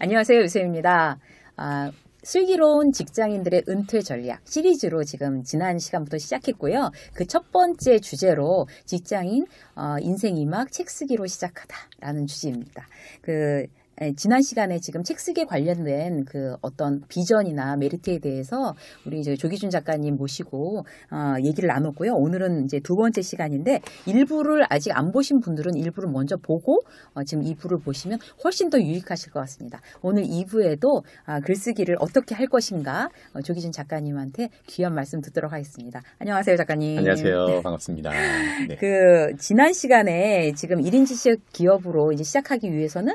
안녕하세요. 유세입니다. 아, 슬기로운 직장인들의 은퇴 전략 시리즈로 지금 지난 시간부터 시작했고요. 그 첫 번째 주제로 직장인 어, 인생 이막 책 쓰기로 시작하다라는 주제입니다. 그 예, 지난 시간에 지금 책 쓰기에 관련된 그 어떤 비전이나 메리트에 대해서 우리 이제 조기준 작가님 모시고 어, 얘기를 나눴고요. 오늘은 이제 두 번째 시간인데 일부를 아직 안 보신 분들은 일부를 먼저 보고 어, 지금 2부를 보시면 훨씬 더 유익하실 것 같습니다. 오늘 2부에도 아, 글쓰기를 어떻게 할 것인가 어, 조기준 작가님한테 귀한 말씀 듣도록 하겠습니다. 안녕하세요, 작가님. 안녕하세요. 반갑습니다. 네. 그 지난 시간에 지금 1인지식 기업으로 이제 시작하기 위해서는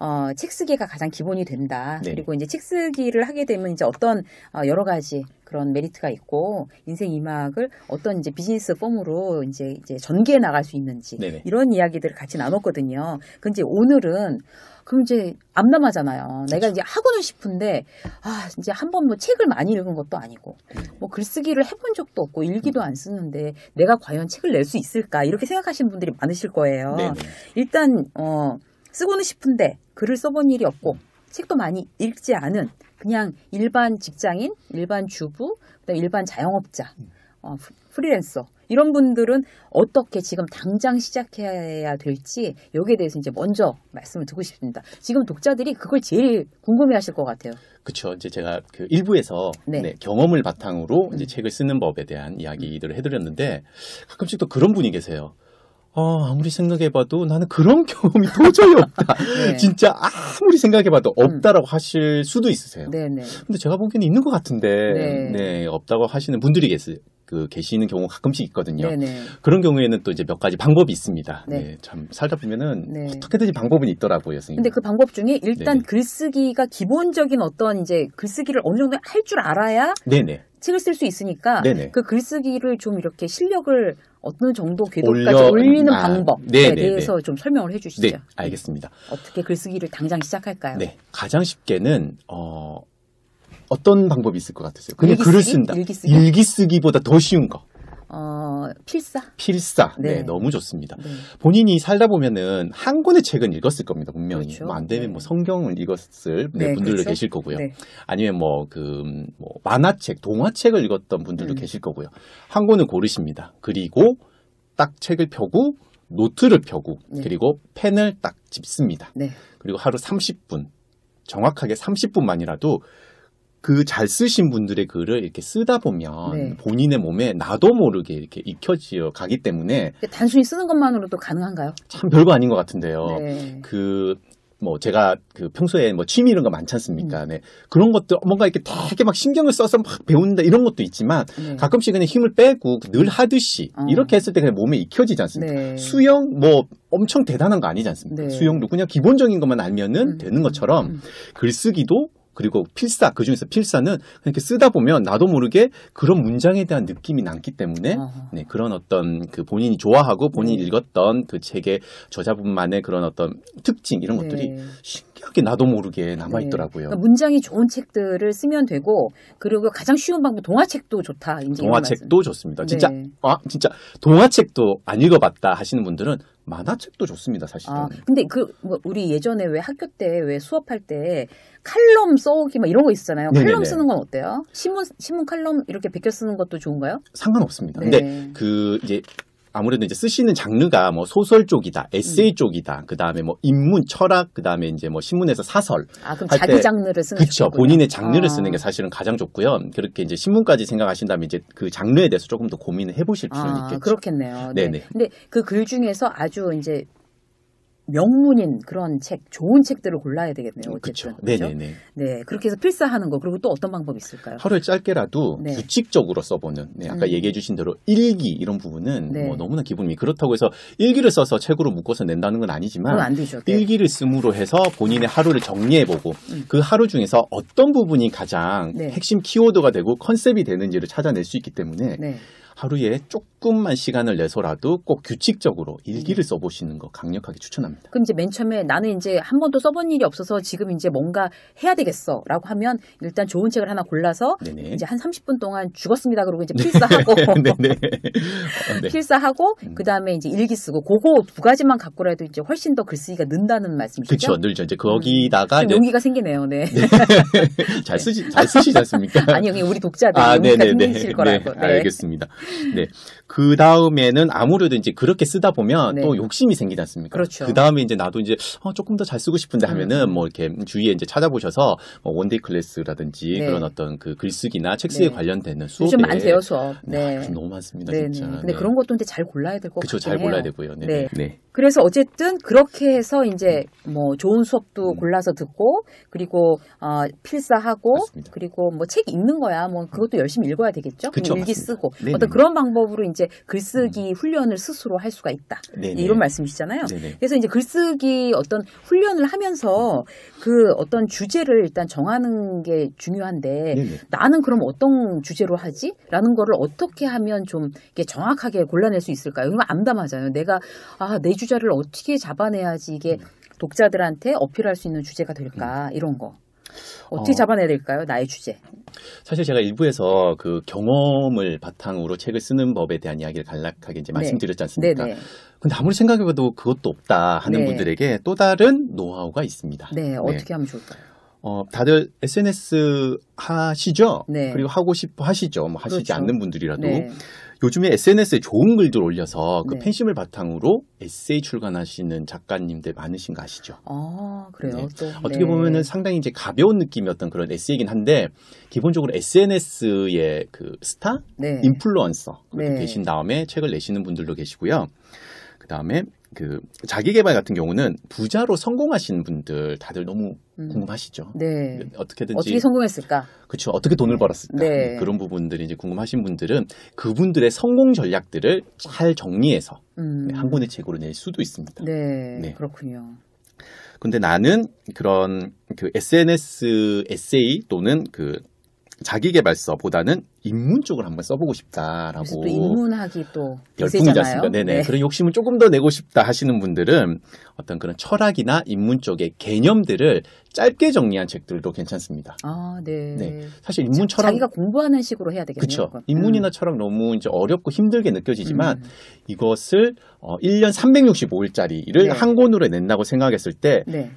어, 책 쓰기가 가장 기본이 된다. 네. 그리고 이제 책 쓰기를 하게 되면 이제 어떤 어, 여러 가지 그런 메리트가 있고 인생 이막을 어떤 이제 비즈니스 폼으로 이제 이제 전개해 나갈 수 있는지 네네. 이런 이야기들을 같이 나눴거든요. 근데 오늘은 그럼 이제 암담하잖아요. 내가 그 이제 하고는 싶은데 아 이제 한번 뭐 책을 많이 읽은 것도 아니고 음. 뭐 글쓰기를 해본 적도 없고 일기도 음. 안 쓰는데 내가 과연 책을 낼 수 있을까 이렇게 생각하시는 분들이 많으실 거예요. 네네. 일단 어 쓰고는 싶은데 글을 써본 일이 없고 책도 많이 읽지 않은 그냥 일반 직장인, 일반 주부, 그다음 일반 자영업자, 어, 프리랜서 이런 분들은 어떻게 지금 당장 시작해야 될지 여기에 대해서 이제 먼저 말씀을 듣고 싶습니다. 지금 독자들이 그걸 제일 궁금해하실 것 같아요. 그렇죠. 이제 제가 그 일부에서 네. 네, 경험을 바탕으로 이제 책을 쓰는 법에 대한 이야기들을 해드렸는데 가끔씩 또 그런 분이 계세요. 어, 아무리 생각해봐도 나는 그런 경험이 도저히 없다. 네. 진짜 아무리 생각해봐도 음. 없다라고 음. 하실 수도 있으세요. 네네. 네. 근데 제가 보기에는 있는 것 같은데, 네, 네 없다고 하시는 분들이 계세요. 그 계시는 경우가 가끔씩 있거든요. 네네. 네. 그런 경우에는 또 이제 몇 가지 방법이 있습니다. 네. 네, 참 살다 보면은 네. 어떻게든지 방법은 있더라고요, 선생님. 근데 그 방법 중에 일단 네네. 네. 글쓰기가 기본적인 어떤 이제 글쓰기를 어느 정도 할 줄 알아야 네네. 책을 쓸 수 있으니까 네네. 그 글쓰기를 좀 이렇게 실력을 어느 정도 궤도까지 올려... 올리는 아, 방법에 대해서 좀 설명을 해주시죠. 네, 알겠습니다. 어떻게 글쓰기를 당장 시작할까요? 네, 가장 쉽게는 어, 어떤 방법이 있을 것 같으세요? 그냥 글을 쓴다. 일기쓰기보다 더 쉬운 거. 어, 필사. 필사. 네, 네 너무 좋습니다. 네. 본인이 살다 보면은 한 권의 책은 읽었을 겁니다, 분명히. 그렇죠. 뭐안 되면 네. 뭐 성경을 읽었을 네, 네, 분들도 그렇죠? 계실 거고요. 네. 아니면 뭐, 그, 뭐, 만화책, 동화책을 읽었던 분들도 음. 계실 거고요. 한 권을 고르십니다. 그리고 딱 책을 펴고, 노트를 펴고, 그리고 펜을 딱 집습니다. 그리고 하루 30분, 정확하게 30분만이라도 그잘 쓰신 분들의 글을 이렇게 쓰다 보면 네. 본인의 몸에 나도 모르게 이렇게 익혀지어 가기 때문에 그러니까 단순히 쓰는 것만으로도 가능한가요? 참 별거 아닌 것 같은데요. 네. 그뭐 제가 그 평소에 뭐 취미 이런 거 많지 않습니까? 음. 네. 그런 것도 뭔가 이렇게 되게 막 신경을 써서 막 배운다 이런 것도 있지만 네. 가끔씩 그냥 힘을 빼고 늘 하듯이 어. 이렇게 했을 때 그냥 몸에 익혀지지 않습니까? 네. 수영 뭐 엄청 대단한 거 아니지 않습니까? 네. 수영도 그냥 기본적인 것만 알면은 음. 되는 것처럼 음. 글쓰기도 그리고 필사 그 중에서 필사는 이렇게 쓰다 보면 나도 모르게 그런 문장에 대한 느낌이 남기 때문에 네, 그런 어떤 그 본인이 좋아하고 본인이 네. 읽었던 그 책의 저자분만의 그런 어떤 특징 이런 것들이 네. 특이하게 나도 모르게 남아 네. 있더라고요. 네. 그러니까 문장이 좋은 책들을 쓰면 되고 그리고 가장 쉬운 방법 동화책도 좋다. 동화책도 좋습니다. 진짜 네. 아 진짜 동화책도 안 읽어봤다 하시는 분들은 만화책도 좋습니다, 사실은. 아, 근데 그뭐 우리 예전에 왜 학교 때 왜 수업할 때 칼럼 써오기 막 이런 거 있잖아요. 네네네. 네, 칼럼 쓰는 건 어때요? 신문 신문 칼럼 이렇게 베껴 쓰는 것도 좋은가요? 상관없습니다. 네. 근데 그 이제 아무래도 이제 쓰시는 장르가 뭐 소설 쪽이다, 에세이 음. 쪽이다, 그 다음에 뭐 인문, 철학, 그 다음에 이제 뭐 신문에서 사설. 아, 그럼 자기 장르를 쓰는 그쵸. 거구나. 본인의 장르를 아. 쓰는 게 사실은 가장 좋고요. 그렇게 이제 신문까지 생각하신다면 이제 그 장르에 대해서 조금 더 고민을 해보실 아, 필요는 아, 있겠죠. 그렇겠네요. 네. 네네. 네. 근데 그 글 중에서 아주 이제 명문인 그런 책, 좋은 책들을 골라야 되겠네요. 어쨌든. 네, 그렇죠 네네네. 네, 그렇게 해서 필사하는 거 그리고 또 어떤 방법이 있을까요? 하루에 짧게라도 네. 규칙적으로 써보는. 네, 아까 음. 얘기해주신 대로 일기 이런 부분은 네. 뭐 너무나 기분이 그렇다고 해서 일기를 써서 책으로 묶어서 낸다는 건 아니지만 안 되죠. 네. 일기를 쓰므로 해서 본인의 하루를 정리해보고 음. 그 하루 중에서 어떤 부분이 가장 네. 핵심 키워드가 되고 컨셉이 되는지를 찾아낼 수 있기 때문에. 네. 하루에 조금만 시간을 내서라도 꼭 규칙적으로 일기를 음. 써보시는 거 강력하게 추천합니다. 그럼 이제 맨 처음에 나는 이제 한 번도 써본 일이 없어서 지금 이제 뭔가 해야 되겠어라고 하면 일단 좋은 책을 하나 골라서 네네. 이제 한 30분 동안 죽었습니다. 그러고 이제 네. 필사하고 네, 네. 어, 필사하고 음. 그 다음에 이제 일기 쓰고 그거 두 가지만 갖고라도 이제 훨씬 더 글쓰기가 는다는 말씀이시죠? 그렇죠, 늘죠. 이제 음. 거기다가 음. 용기가 생기네요. 네. 잘 쓰시 잘 쓰시지 않습니까? 아니요, 우리 독자들 아, 용기가 네네네. 생기실 거라고. 네. 알겠습니다. 네. 그 다음에는 아무래도 이제 그렇게 쓰다 보면 네. 또 욕심이 생기지 않습니까? 그렇죠. 그 다음에 이제 나도 이제 어, 조금 더 잘 쓰고 싶은데 하면은 음. 뭐 이렇게 주위에 이제 찾아보셔서 뭐 원데이 클래스라든지 네. 그런 어떤 그 글쓰기나 책쓰기에 네. 관련되는 수업 요즘 많대요 수업. 아, 네. 아, 너무 많습니다. 네 진짜. 근데 네. 그런 것도 이제 잘 골라야 될 것 같아요. 그렇죠. 잘 골라야 되고요. 네. 네. 네. 그래서 어쨌든 그렇게 해서 이제 뭐 좋은 수업도 음. 골라서 듣고 그리고 어, 필사하고 맞습니다. 그리고 뭐 책 읽는 거야 뭐 그것도 열심히 읽어야 되겠죠. 그쵸, 일기 쓰고 네네. 어떤 그런 방법으로 이제 글쓰기 음. 훈련을 스스로 할 수가 있다. 네네. 이런 말씀이시잖아요. 네네. 그래서 이제 글쓰기 어떤 훈련을 하면서 그 어떤 주제를 일단 정하는 게 중요한데 나는 그럼 어떤 주제로 하지?라는 거를 어떻게 하면 좀 이게 정확하게 골라낼 수 있을까요? 이거 암담하잖아요. 내가 아 내 주제 주제를 어떻게 잡아내야지 이게 음. 독자들한테 어필할 수 있는 주제가 될까 음. 이런 거 어떻게 어, 잡아내야 될까요? 나의 주제. 사실 제가 일부에서 그 경험을 바탕으로 책을 쓰는 법에 대한 이야기를 간략하게 이제 네. 말씀드렸지 않습니까? 네네. 네. 근데 아무리 생각해봐도 그것도 없다 하는 네. 분들에게 또 다른 노하우가 있습니다. 네, 네. 어떻게 하면 좋을까요? 어, 다들 SNS 하시죠? 네. 그리고 하고 싶어 하시죠? 뭐 하시지 그렇죠. 않는 분들이라도. 요즘에 SNS에 좋은 글들 올려서 그 네. 팬심을 바탕으로 에세이 출간하시는 작가님들 많으신 거 아시죠? 아 그래요. 네. 또, 어떻게 네. 보면은 상당히 이제 가벼운 느낌이었던 그런 에세이긴 한데 기본적으로 SNS의 그 스타, 네. 인플루언서 계신 네. 다음에 책을 내시는 분들도 계시고요. 그다음에 그 자기 개발 같은 경우는 부자로 성공하신 분들 다들 너무 음. 궁금하시죠. 네. 어떻게든지 어떻게 성공했을까? 그렇죠. 어떻게 돈을 벌었을까? 네. 네. 그런 부분들이 이제 궁금하신 분들은 그분들의 성공 전략들을 잘 정리해서 음. 한 권의 책으로 낼 수도 있습니다. 네. 네. 그렇군요. 근데 나는 그런 그 SNS 에세이 또는 그 자기개발서보다는 입문 쪽을 한번 써보고 싶다라고. 또 인문학이 또 열풍이지 않습니까? 네네. 네. 그런 욕심을 조금 더 내고 싶다 하시는 분들은 어떤 그런 철학이나 입문 쪽의 개념들을 짧게 정리한 책들도 괜찮습니다. 아, 네. 네. 사실 입문 철학 자기가 공부하는 식으로 해야 되겠네요. 그렇죠. 입문이나 음. 철학 너무 이제 어렵고 힘들게 느껴지지만 음. 이것을 어 1년 365일짜리를 네. 한 권으로 낸다고 생각했을 때 네.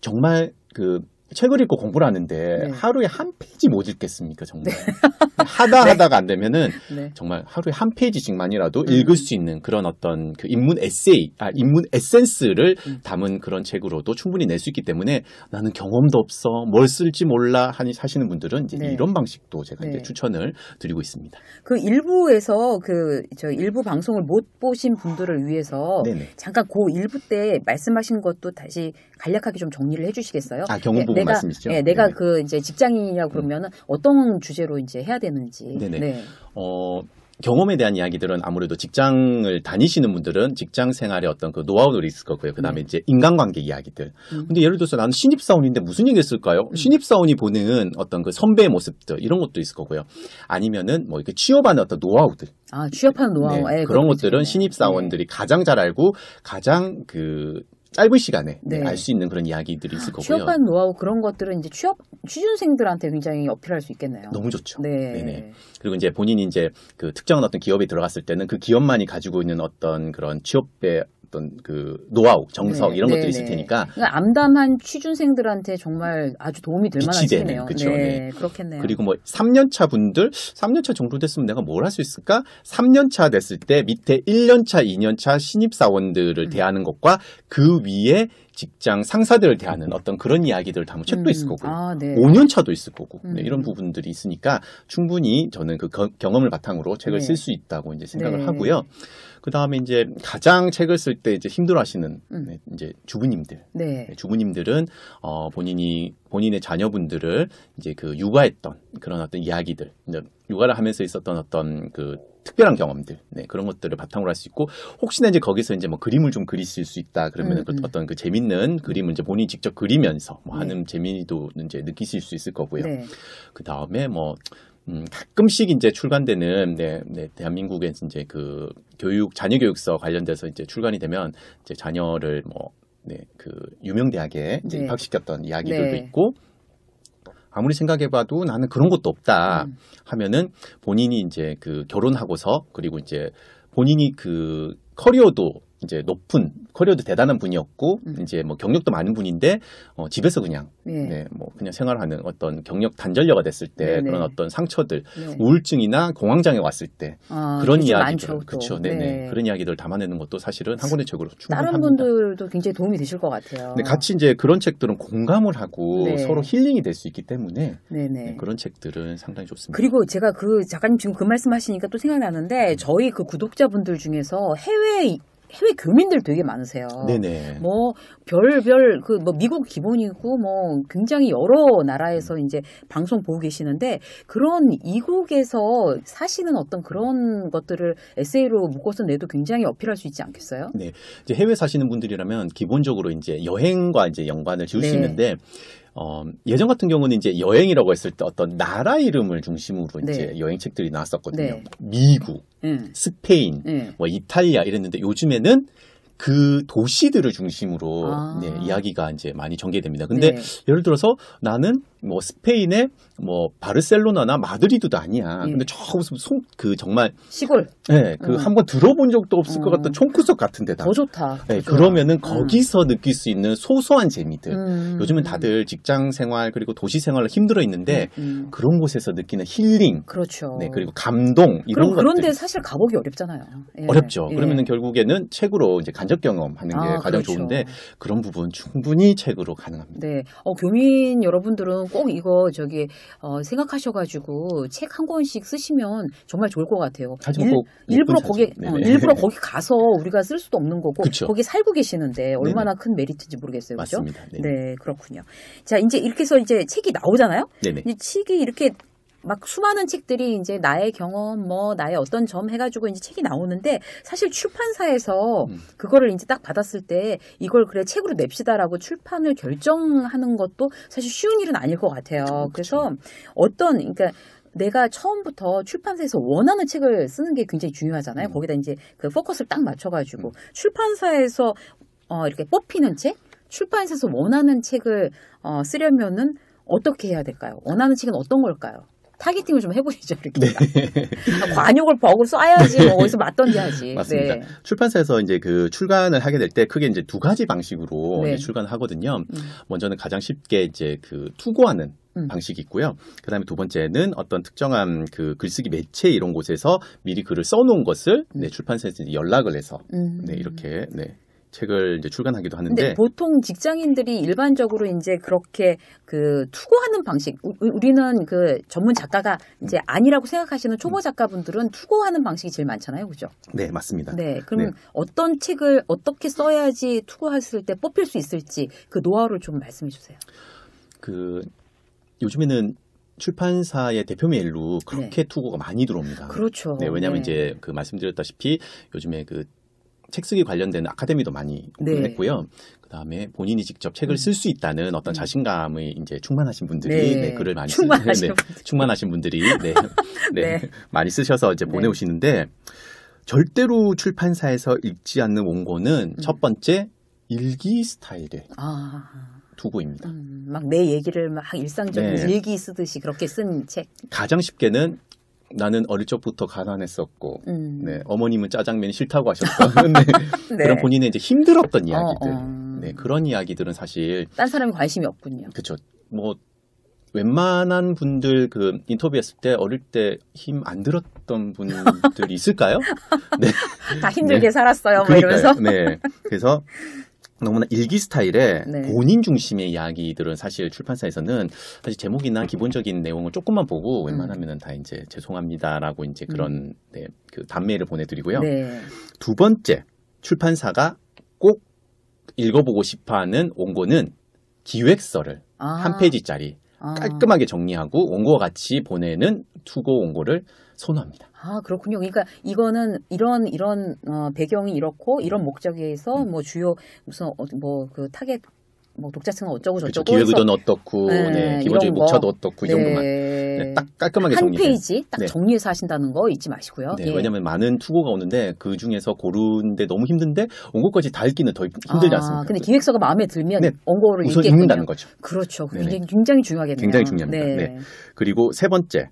정말 그 책을 읽고 공부를 하는데 네. 하루에 한 페이지 못 읽겠습니까 정말 네. 하다 네. 하다가 안 되면은 네. 정말 하루에 한 페이지씩만이라도 음. 읽을 수 있는 그런 어떤 그 인문 에세이 아 인문 에센스를 음. 담은 그런 책으로도 충분히 낼 수 있기 때문에 나는 경험도 없어 뭘 쓸지 몰라 하니 사시는 분들은 이제 네. 이런 방식도 제가 이제 네. 추천을 드리고 있습니다 그 일부에서 그 저 일부 방송을 못 보신 분들을 위해서 네네. 잠깐 그 일부 때 말씀하신 것도 다시 간략하게 좀 정리를 해주시겠어요? 아 경험 네. 내가, 말씀이시죠? 네, 내가 네그 이제 직장인이라고 음. 그러면은 어떤 주제로 이제 해야 되는지. 네네. 네. 어, 경험에 대한 이야기들은 아무래도 직장을 다니시는 분들은 직장 생활의 어떤 그노하우들이 있을 거고요. 그 다음에 네. 이제 인간관계 이야기들. 음. 근데 예를 들어서 나는 신입사원인데 무슨 얘기 했을까요? 음. 신입사원이 보는 어떤 그 선배의 모습들 이런 것도 있을 거고요. 아니면은 뭐 이렇게 취업하는 어떤 노하우들. 아, 취업하는 노하우. 네. 예, 네. 그런 것들은 신입사원들이 가장 잘 알고 가장 그 짧은 시간에 네. 알수 있는 그런 이야기들이 있을 거고요. 취업한 노하우 그런 것들은 이제 취업 취준생들한테 굉장히 어필할 수 있겠네요. 너무 좋죠. 네. 네네. 그리고 이제 본인이 이제 그 특정한 어떤 기업에 들어갔을 때는 그 기업만이 가지고 있는 어떤 그런 취업의 어떤 그 노하우, 정석 네, 이런 네, 것들이 있을 테니까 그러니까 암담한 취준생들한테 정말 아주 도움이 될 만한 책이네요. 그렇죠. 네, 그렇겠네요. 그리고 뭐 3년차 분들, 3년차 정도 됐으면 내가 뭘 할 수 있을까? 3년차 됐을 때 밑에 1년차, 2년차 신입 사원들을 음. 대하는 것과 그 위에 직장 상사들을 대하는 어떤 그런 이야기들을 담은 책도 음. 아, 네. 있을 거고 아, 5년 차도 있을 거고 음. 네, 이런 음. 부분들이 있으니까 충분히 저는 그 경험을 바탕으로 책을 네. 쓸수 있다고 이제 생각을 네. 하고요. 그 다음에 이제 가장 책을 쓸 때 이제 힘들어하시는 음. 네, 이제 주부님들, 네. 네. 주부님들은 어 본인이 본인의 자녀분들을 이제 그 육아했던 그런 어떤 이야기들, 육아를 하면서 있었던 어떤 그 특별한 경험들 네, 그런 것들을 바탕으로 할 수 있고 혹시나 이제 거기서 이제 뭐 그림을 좀 그리실 수 있다 그러면 음, 그 음. 어떤 그 재밌는 그림을 이제 본인이 직접 그리면서 뭐 네. 하는 네. 재미도 이제 느끼실 수 있을 거고요. 네. 그 다음에 뭐 음, 가끔씩 이제 출간되는 네, 네, 대한민국의 이제 그 교육 자녀 교육서 관련돼서 이제 출간이 되면 이제 자녀를 뭐 네, 그 유명 대학에 이제 네. 입학시켰던 이야기들도 네. 있고 아무리 생각해봐도 나는 그런 것도 없다 음. 하면은 본인이 이제 그 결혼하고서 그리고 이제 본인이 그 커리어도 이제 높은 커리어도 대단한 분이었고 음. 이제 뭐 경력도 많은 분인데 어, 집에서 그냥 네. 네. 뭐 그냥 생활하는 어떤 경력 단절녀가 됐을 때 네네. 그런 어떤 상처들 네. 우울증이나 공황장애 왔을 때 아, 그런 이야기들 그렇죠 네네 네. 그런 이야기들 담아내는 것도 사실은 한 권의 책으로 충분합니다. 다른 분들도 굉장히 도움이 되실 것 같아요. 네, 같이 이제 그런 책들은 공감을 하고 네. 서로 힐링이 될 수 있기 때문에 네네. 네, 그런 책들은 상당히 좋습니다. 그리고 제가 그 작가님 지금 그 말씀하시니까 또 생각나는데 음. 저희 그 구독자분들 중에서 해외 해외 교민들 되게 많으세요. 네네. 뭐 별별 그 뭐 미국 기본이고 뭐 굉장히 여러 나라에서 음. 이제 방송 보고 계시는데 그런 이국에서 사시는 어떤 그런 것들을 에세이로 묶어서 내도 굉장히 어필할 수 있지 않겠어요? 네. 이제 해외 사시는 분들이라면 기본적으로 이제 여행과 이제 연관을 지을 네. 수 있는데 어, 예전 같은 경우는 이제 여행이라고 했을 때 어떤 나라 이름을 중심으로 네. 이제 여행 책들이 나왔었거든요. 네. 미국, 음. 스페인, 음. 뭐 이탈리아 이랬는데 요즘에는 그 도시들을 중심으로 아. 네, 이야기가 이제 많이 전개됩니다. 근데 네. 예를 들어서 나는 뭐 스페인의 뭐 바르셀로나나 마드리드도 아니야. 예. 근데 저 무슨 송그 정말 시골. 네, 그 음. 한번 들어본 적도 없을 음. 것같던 어. 총구석 같은 데다. 더 좋다. 네, 그러면은 음. 거기서 느낄 수 있는 소소한 재미들. 음. 요즘은 다들 직장 생활 그리고 도시 생활로 힘들어 있는데 음, 그런 곳에서 느끼는 힐링. 그렇죠. 네, 그리고 감동 이런 것들. 그런데 사실 가보기 어렵잖아요. 예. 어렵죠. 예. 그러면은 결국에는 책으로 이제 간접 경험하는 게 아, 가장 그렇죠. 좋은데 그런 부분 충분히 책으로 가능합니다. 네, 어, 교민 여러분들은 꼭 이거 저기 어, 생각하셔가지고 책 한 권씩 쓰시면 정말 좋을 것 같아요. 일, 부러 거기 네. 어, 일부러 거기 가서 우리가 쓸 수도 없는 거고 그쵸. 거기 살고 계시는데 얼마나 네네. 큰 메리트인지 모르겠어요. 그렇죠? 맞습니다. 네네. 네 그렇군요. 자 이제 이렇게 해서 이제 책이 나오잖아요. 네네. 책이 이렇게 막 수많은 책들이 이제 나의 경험 뭐 나의 어떤 점 해가지고 이제 책이 나오는데 사실 출판사에서 음. 그거를 이제 딱 받았을 때 이걸 그래 책으로 냅시다라고 출판을 결정하는 것도 사실 쉬운 일은 아닐 것 같아요. 그래서 어떤 그러니까 내가 처음부터 출판사에서 원하는 책을 쓰는 게 굉장히 중요하잖아요. 음. 거기다 이제 그 포커스를 딱 맞춰가지고 음. 출판사에서 어, 이렇게 뽑히는 책, 출판사에서 원하는 책을 어, 쓰려면은 어떻게 해야 될까요? 원하는 책은 어떤 걸까요? 타겟팅을 좀 해보시죠 이렇게 네. 아, 관욕을 버그 쏴야지 뭐 어디서 맞던지 하지 맞습니다 네. 출판사에서 이제 그 출간을 하게 될 때 크게 이제 두 가지 방식으로 네. 출간을 하거든요 음. 먼저는 가장 쉽게 이제 그 투고하는 음. 방식이 있고요. 그다음에 두 번째는 어떤 특정한 그 글쓰기 매체 이런 곳에서 미리 글을 써놓은 것을 음. 네, 출판사에서 이제 연락을 해서 음. 네, 이렇게 네, 책을 이제 출간하기도 하는데 보통 직장인들이 일반적으로 이제 그렇게 그 투고하는 방식 우리는 그 전문 작가가 이제 아니라고 생각하시는 초보 작가분들은 투고하는 방식이 제일 많잖아요, 그죠? 네, 맞습니다. 네, 그럼 네. 어떤 책을 어떻게 써야지 투고했을 때 뽑힐 수 있을지 그 노하우를 좀 말씀해 주세요. 그 요즘에는 출판사의 대표 메일로 그렇게 네. 투고가 많이 들어옵니다. 그렇죠. 네, 왜냐하면 네. 이제 그 말씀드렸다시피 요즘에 그책 쓰기 관련된 아카데미도 많이 네. 했고요. 네. 그다음에 본인이 직접 책을 음. 쓸수 있다는 어떤 음. 자신감이 이제 충만하신 분들이 네. 네, 글을 많이 충만하신, 쓰, 네, 분들. 충만하신 분들이 네, 네, 네, 많이 쓰셔서 이제 보내오시는데 절대로 출판사에서 읽지 않는 원고는 음. 첫 번째 일기 스타일의 아. 투구입니다. 음, 막내 얘기를 막 일상적인 일기 쓰듯이 그렇게 쓴 책. 가장 쉽게는 나는 어릴 적부터 가난했었고, 음. 네, 어머님은 짜장면이 싫다고 하셨던 네. 네. 그런 본인의 이제 힘들었던 어, 이야기들, 어, 어. 네, 그런 이야기들은 사실 딴 사람이 관심이 없군요. 그렇죠. 뭐 웬만한 분들 그 인터뷰했을 때 어릴 때 힘 안 들었던 분들이 있을까요? 네. 다 힘들게 네. 살았어요. 뭐 그러니까요. 뭐 이러면서. 네. 그래서 너무나 일기 스타일의 네. 본인 중심의 이야기들은 사실 출판사에서는 사실 제목이나 기본적인 내용을 조금만 보고 음. 웬만하면은 다 이제 죄송합니다라고 이제 그런 음. 네, 그 단매를 보내드리고요. 네. 두 번째 출판사가 꼭 읽어보고 싶어하는 원고는 기획서를 아. 한 페이지짜리 아. 깔끔하게 정리하고 원고와 같이 보내는 투고 원고를 선호합니다. 아 그렇군요. 그러니까 이거는 이런 이런 어, 배경이 이렇고 이런 목적에서 음. 뭐 주요 무슨 어, 뭐그 타겟 뭐 독자층은 어쩌고 그렇죠. 저쩌고 기획의도는 어떻고 네, 네, 기본적인 목차도 어떻고 이 네. 정도만 네, 딱 깔끔하게 한 페이지 딱 네. 정리해서 하신다는 거 잊지 마시고요. 네, 예. 왜냐하면 많은 투고가 오는데 그 중에서 고르는데 너무 힘든데 원고까지 다 읽기는 더 힘들지 아, 않습니까? 아, 근데 기획서가 마음에 들면 원고를 우선 읽겠군요. 읽는다는 거죠. 그렇죠. 굉장히, 굉장히 중요하겠네요. 굉장히 중요합니다. 네. 그리고 세 번째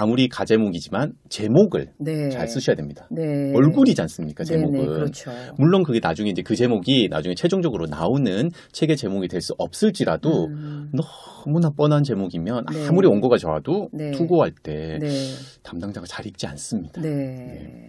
아무리 가제목이지만 제목을 네. 잘 쓰셔야 됩니다. 네. 얼굴이지 않습니까? 네, 네, 제목은. 네네, 그렇죠. 물론 그게 나중에 이제 그 제목이 나중에 최종적으로 나오는 책의 제목이 될 수 없을지라도 음. 너무나 뻔한 제목이면 네. 아무리 원고가 좋아도 네. 투고할 때 담당자가 잘 읽지 않습니다.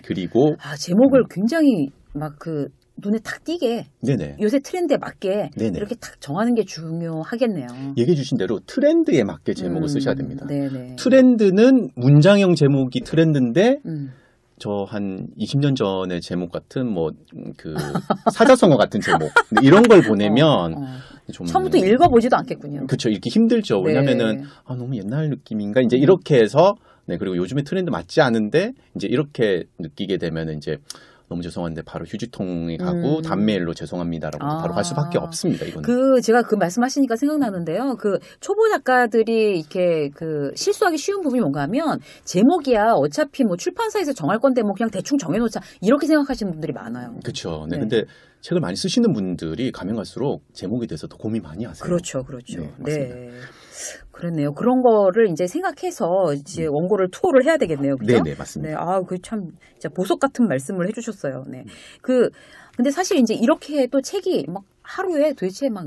그리고 아, 제목을 음. 굉장히 막그 눈에 탁 띄게 네네. 요새 트렌드에 맞게 네네. 이렇게 탁 정하는 게 중요하겠네요. 얘기해 주신 대로 트렌드에 맞게 제목을 음, 쓰셔야 됩니다. 네네. 트렌드는 문장형 제목이 트렌드인데 음. 저한 20년 전에 제목 같은 뭐 그 사자성어 같은 제목 이런 걸 보내면 어, 어. 좀 처음부터 읽어보지도 않겠군요. 그렇죠, 이렇게 힘들죠. 네. 왜냐하면은 아 너무 옛날 느낌인가 이제 이렇게 해서 네 그리고 요즘에 트렌드 맞지 않은데 이제 이렇게 느끼게 되면 이제 너무 죄송한데 바로 휴지통에 가고 음. 단메일로 죄송합니다라고 아. 바로 갈 수밖에 없습니다. 이거는. 그 제가 그 말씀하시니까 생각나는데요. 그 초보 작가들이 이렇게 그 실수하기 쉬운 부분이 뭔가 하면 제목이야 어차피 뭐 출판사에서 정할 건데 뭐 그냥 대충 정해놓자 이렇게 생각하시는 분들이 많아요. 그렇죠. 네. 네. 근데 책을 많이 쓰시는 분들이 가면 갈수록 제목에 대해서 더 고민 많이 하세요. 그렇죠, 그렇죠. 네. 네. 맞습니다. 네. 그렇네요. 그런 거를 이제 생각해서 이제 음. 원고를 투어를 해야 되겠네요. 그죠? 네, 맞습니다. 네, 아, 그참 진짜 보석 같은 말씀을 해 주셨어요. 네. 그 근데 사실 이제 이렇게 또 책이 막 하루에 도대체 막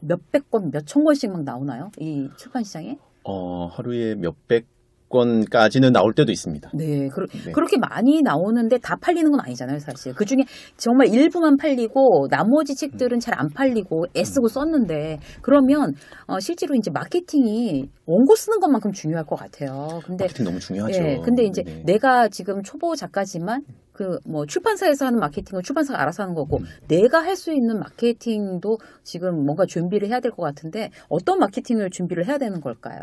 몇백 권, 몇천 권씩 막 나오나요? 이 출판 시장에? 어, 하루에 몇백 5건까지는 나올 때도 있습니다. 네, 그러, 네. 그렇게 많이 나오는데 다 팔리는 건 아니잖아요, 사실. 그 중에 정말 일부만 팔리고 나머지 책들은 잘 안 팔리고 애쓰고 썼는데 그러면 어, 실제로 이제 마케팅이 원고 쓰는 것만큼 중요할 것 같아요. 근데 마케팅 너무 중요하죠. 예, 근데 이제 네. 내가 지금 초보 작가지만 그뭐 출판사에서 하는 마케팅은 출판사가 알아서 하는 거고 음. 내가 할 수 있는 마케팅도 지금 뭔가 준비를 해야 될 것 같은데 어떤 마케팅을 준비를 해야 되는 걸까요?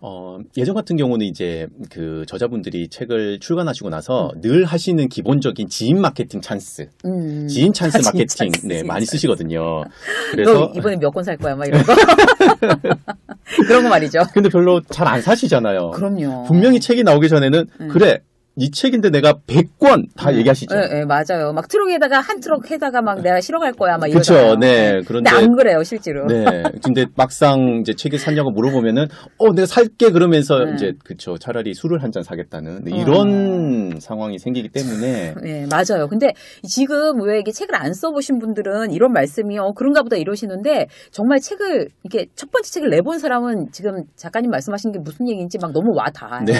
어, 예전 같은 경우는 이제 그 저자분들이 책을 출간하시고 나서 음. 늘 하시는 기본적인 지인 마케팅 찬스, 음. 지인 찬스 아, 마케팅 찬스, 네 많이 쓰시거든요. 그래서 이번에 몇 권 살 거야, 막 이런 거 그런 거 말이죠. 근데 별로 잘 안 사시잖아요. 그럼요. 분명히 책이 나오기 전에는 음. 그래 이 책인데 내가 100권 다 네. 얘기하시죠. 네, 네, 맞아요. 막 트럭에다가 한 트럭 에다가막 내가 실어갈 거야 막 이러죠. 네. 그런데 안 그래요, 실제로. 네. 근데 막상 이제 책을 샀냐고 물어보면은 어, 내가 살게 그러면서 네. 이제 그쵸 차라리 술을 한 잔 사겠다는 어. 이런 어. 상황이 생기기 때문에 네, 맞아요. 근데 지금 왜 이게 책을 안 써보신 분들은 이런 말씀이 어 그런가 보다 이러시는데 정말 책을 이게 첫 번째 책을 내본 사람은 지금 작가님 말씀하신 게 무슨 얘기인지 막 너무 와 닿아요. 네.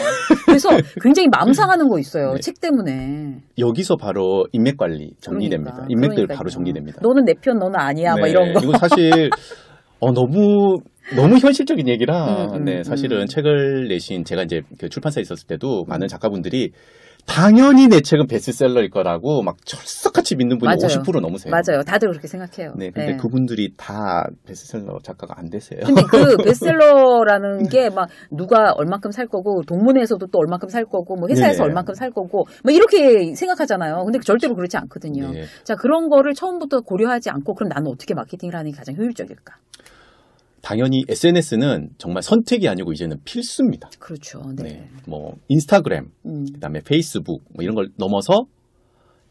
그래서 굉장히 맘상하는 거 있어요. 네. 책 때문에. 여기서 바로 인맥 관리 정리됩니다. 그러니까, 인맥들 그러니까요. 바로 정리됩니다. 너는 내 편, 너는 아니야. 네. 막 이런 거. 이거 사실 어, 너무 너무 현실적인 얘기라 음, 음, 네 음, 사실은 음. 책을 내신 제가 이제 그 출판사에 있었을 때도 많은 음. 작가분들이 당연히 내 책은 베스트셀러일 거라고 막 철석같이 믿는 분이 맞아요. 50% 넘으세요. 맞아요. 다들 그렇게 생각해요. 네, 근데 네. 그분들이 다 베스트셀러 작가가 안 되세요. 근데 그 베스트셀러라는 게 막 누가 얼만큼 살 거고 동문회에서도 또 얼만큼 살 거고 뭐 회사에서 네. 얼만큼 살 거고 막 뭐 이렇게 생각하잖아요. 근데 절대로 그렇지 않거든요. 네. 자 그런 거를 처음부터 고려하지 않고 그럼 나는 어떻게 마케팅을 하는 게 가장 효율적일까? 당연히 SNS는 정말 선택이 아니고 이제는 필수입니다. 그렇죠. 네. 네. 뭐 인스타그램, 음. 그다음에 페이스북 뭐 이런 걸 넘어서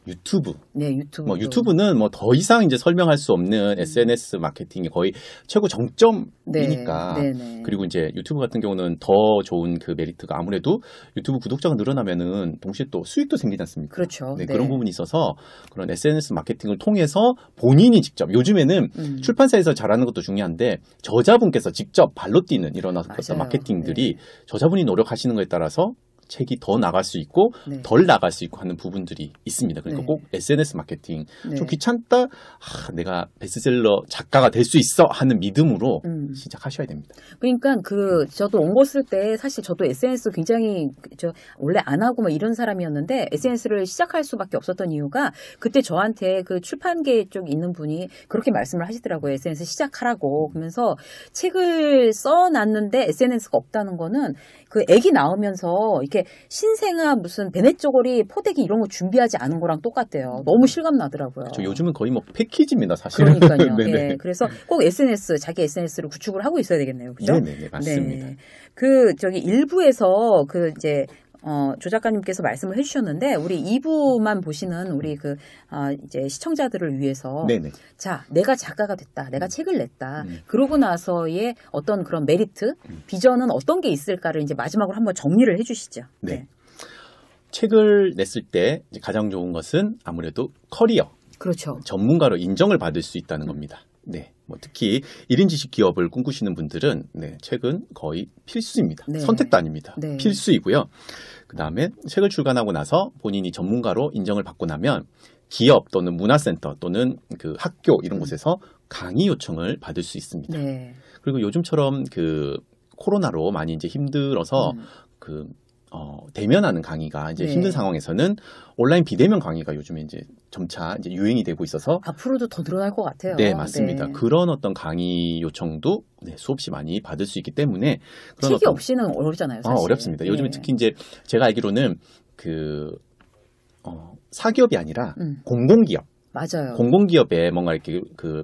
유튜브. 네, 유튜브. 뭐 유튜브는 뭐 더 이상 이제 설명할 수 없는 음. SNS 마케팅이 거의 최고 정점이니까. 네, 네, 네, 그리고 이제 유튜브 같은 경우는 더 좋은 그 메리트가 아무래도 유튜브 구독자가 늘어나면은 동시에 또 수익도 생기지 않습니까? 그렇죠. 네, 네. 그런 부분이 있어서 그런 SNS 마케팅을 통해서 본인이 직접 요즘에는 음. 출판사에서 잘하는 것도 중요한데 저자분께서 직접 발로 뛰는 일어나서 마케팅들이 네. 저자분이 노력하시는 거에 따라서 책이 더 나갈 수 있고 네. 덜 나갈 수 있고 하는 부분들이 있습니다. 그러니까 네. 꼭 SNS 마케팅 네. 좀 귀찮다. 아, 내가 베스트셀러 작가가 될 수 있어 하는 믿음으로 음. 시작하셔야 됩니다. 그러니까 그 저도 원고 쓸때 사실 저도 SNS 굉장히 그 저 원래 안 하고 막 이런 사람이었는데 SNS를 시작할 수밖에 없었던 이유가 그때 저한테 그 출판계 쪽 있는 분이 그렇게 말씀을 하시더라고요. SNS 시작하라고. 그러면서 책을 써 놨는데 SNS가 없다는 거는 그 애기 나오면서 이렇게 신생아 무슨 베네쪼고리 포대기 이런 거 준비하지 않은 거랑 똑같대요. 음. 너무 실감 나더라고요. 그렇 요즘은 거의 뭐 패키지입니다, 사실. 그러니까요. 네, 네. 예. 그래서 꼭 SNS 자기 SNS를 구축을 하고 있어야 되겠네요. 그죠? 네, 네, 맞습니다. 네. 그 저기 일부에서 그 이제 어, 조 작가님께서 말씀을 해주셨는데 우리 2부만 보시는 우리 그 어, 이제 시청자들을 위해서 네네. 자 내가 작가가 됐다, 내가 음. 책을 냈다, 음. 그러고 나서의 어떤 그런 메리트, 음. 비전은 어떤 게 있을까를 이제 마지막으로 한번 정리를 해주시죠. 네. 네. 책을 냈을 때 가장 좋은 것은 아무래도 커리어, 그렇죠. 전문가로 인정을 받을 수 있다는 음. 겁니다. 네. 뭐 특히 1인 지식 기업을 꿈꾸시는 분들은 네, 책은 거의 필수입니다. 네. 선택도 아닙니다. 네. 필수이고요. 그다음에 책을 출간하고 나서 본인이 전문가로 인정을 받고 나면 기업 또는 문화센터 또는 그 학교 이런 곳에서 강의 요청을 받을 수 있습니다. 네. 그리고 요즘처럼 그 코로나로 많이 이제 힘들어서 음. 그 어, 대면하는 강의가 이제 네. 힘든 상황에서는 온라인 비대면 강의가 요즘에 이제 점차 이제 유행이 되고 있어서 앞으로도 더 늘어날 것 같아요. 네, 맞습니다. 네. 그런 어떤 강의 요청도 네, 수없이 많이 받을 수 있기 때문에 그런 책이 어떤, 없이는 어렵잖아요. 아, 사실. 아, 어렵습니다. 네. 요즘에 특히 이제 제가 알기로는 그 어, 사기업이 아니라 음. 공공기업 맞아요. 공공기업에 뭔가 이렇게 그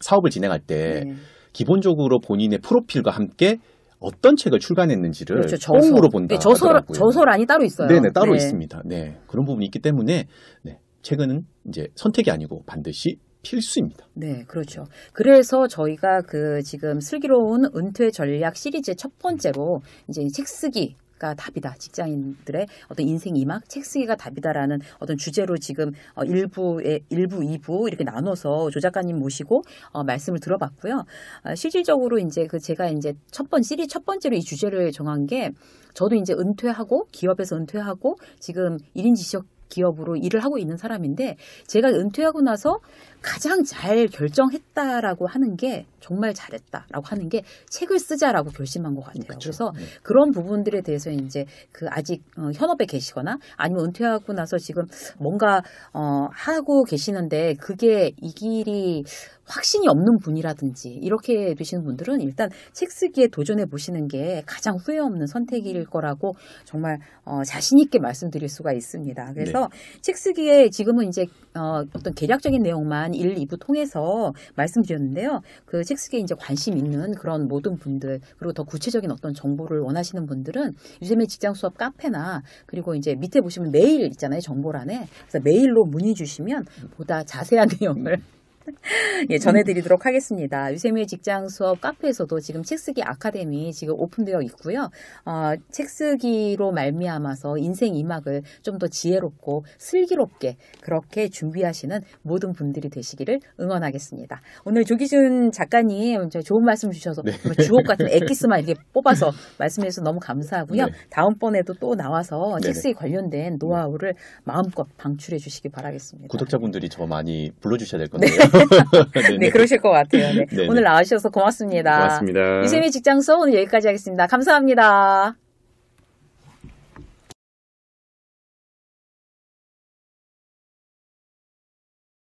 사업을 진행할 때 네. 기본적으로 본인의 프로필과 함께 어떤 책을 출간했는지를 그렇죠, 저꼭 물어본다. 네, 저서, 저서란이 따로 있어요. 네네, 따로 네. 있습니다. 네. 그런 부분이 있기 때문에 네, 책은 이제 선택이 아니고 반드시 필수입니다. 네, 그렇죠. 그래서 저희가 그 지금 슬기로운 은퇴 전략 시리즈 의첫 번째로 이제 책 쓰기 가 답이다. 직장인들의 어떤 인생 이막 책 쓰기가 답이다라는 어떤 주제로 지금 어, 일부에 일부 이부 이렇게 나눠서 조 작가님 모시고 어, 말씀을 들어봤고요. 아, 실질적으로 이제 그 제가 이제 첫번 시리 첫 번째로 이 주제를 정한 게 저도 이제 은퇴하고 기업에서 은퇴하고 지금 1인 지적 기업으로 일을 하고 있는 사람인데 제가 은퇴하고 나서 가장 잘 결정했다라고 하는 게 정말 잘했다라고 하는 게 책을 쓰자라고 결심한 것 같아요. 그쵸. 그래서 네. 그런 부분들에 대해서 이제 그 아직 어, 현업에 계시거나 아니면 은퇴하고 나서 지금 뭔가 어, 하고 계시는데 그게 이 길이 확신이 없는 분이라든지 이렇게 되시는 분들은 일단 책 쓰기에 도전해 보시는 게 가장 후회 없는 선택일 거라고 정말 어, 자신 있게 말씀드릴 수가 있습니다. 그래서 네. 책 쓰기에 지금은 이제 어, 어떤 개략적인 내용만 1, 2부 통해서 말씀드렸는데요. 그 로직스에 이제 관심 있는 그런 모든 분들 그리고 더 구체적인 어떤 정보를 원하시는 분들은 유재민 직장 수업 카페나 그리고 이제 밑에 보시면 메일 있잖아요 정보란에 그래서 메일로 문의 주시면 보다 자세한 내용을 예, 전해드리도록 하겠습니다. 유세미의 직장 수업 카페에서도 지금 책쓰기 아카데미 지금 오픈되어 있고요. 어, 책쓰기로 말미암아서 인생 이막을 좀 더 지혜롭고 슬기롭게 그렇게 준비하시는 모든 분들이 되시기를 응원하겠습니다. 오늘 조기준 작가님 좋은 말씀 주셔서 네. 주옥 같은 에기스만 이렇게 뽑아서 말씀해주셔서 너무 감사하고요. 네. 다음번에도 또 나와서 책쓰기 관련된 노하우를 마음껏 방출해 주시기 바라겠습니다. 구독자분들이 저 많이 불러주셔야 될 건데요. 네. 네, 네 그러실 것 같아요. 네. 네, 네. 오늘 나와주셔서 고맙습니다. 고맙습니다. 유세미 직장소 오늘 여기까지 하겠습니다. 감사합니다.